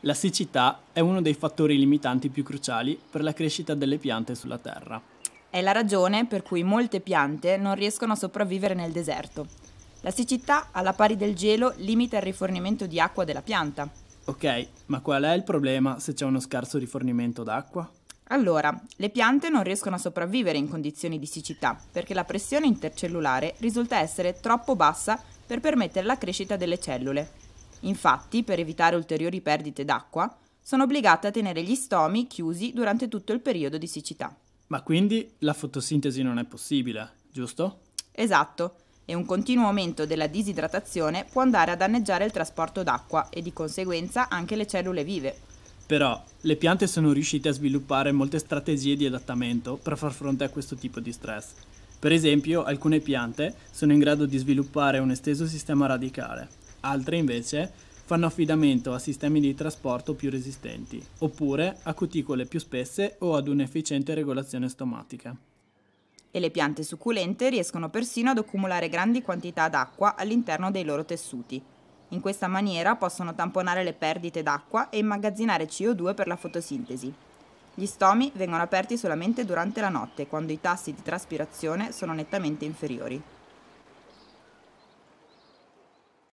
La siccità è uno dei fattori limitanti più cruciali per la crescita delle piante sulla Terra. È la ragione per cui molte piante non riescono a sopravvivere nel deserto. La siccità, alla pari del gelo, limita il rifornimento di acqua della pianta. Ok, ma qual è il problema se c'è uno scarso rifornimento d'acqua? Allora, le piante non riescono a sopravvivere in condizioni di siccità perché la pressione intercellulare risulta essere troppo bassa per permettere la crescita delle cellule. Infatti, per evitare ulteriori perdite d'acqua, sono obbligate a tenere gli stomi chiusi durante tutto il periodo di siccità. Ma quindi la fotosintesi non è possibile, giusto? Esatto, e un continuo aumento della disidratazione può andare a danneggiare il trasporto d'acqua e di conseguenza anche le cellule vive. Però le piante sono riuscite a sviluppare molte strategie di adattamento per far fronte a questo tipo di stress. Per esempio, alcune piante sono in grado di sviluppare un esteso sistema radicale, altre invece fanno affidamento a sistemi di trasporto più resistenti, oppure a cuticole più spesse o ad un'efficiente regolazione stomatica. E le piante succulente riescono persino ad accumulare grandi quantità d'acqua all'interno dei loro tessuti. In questa maniera possono tamponare le perdite d'acqua e immagazzinare CO2 per la fotosintesi. Gli stomi vengono aperti solamente durante la notte, quando i tassi di traspirazione sono nettamente inferiori.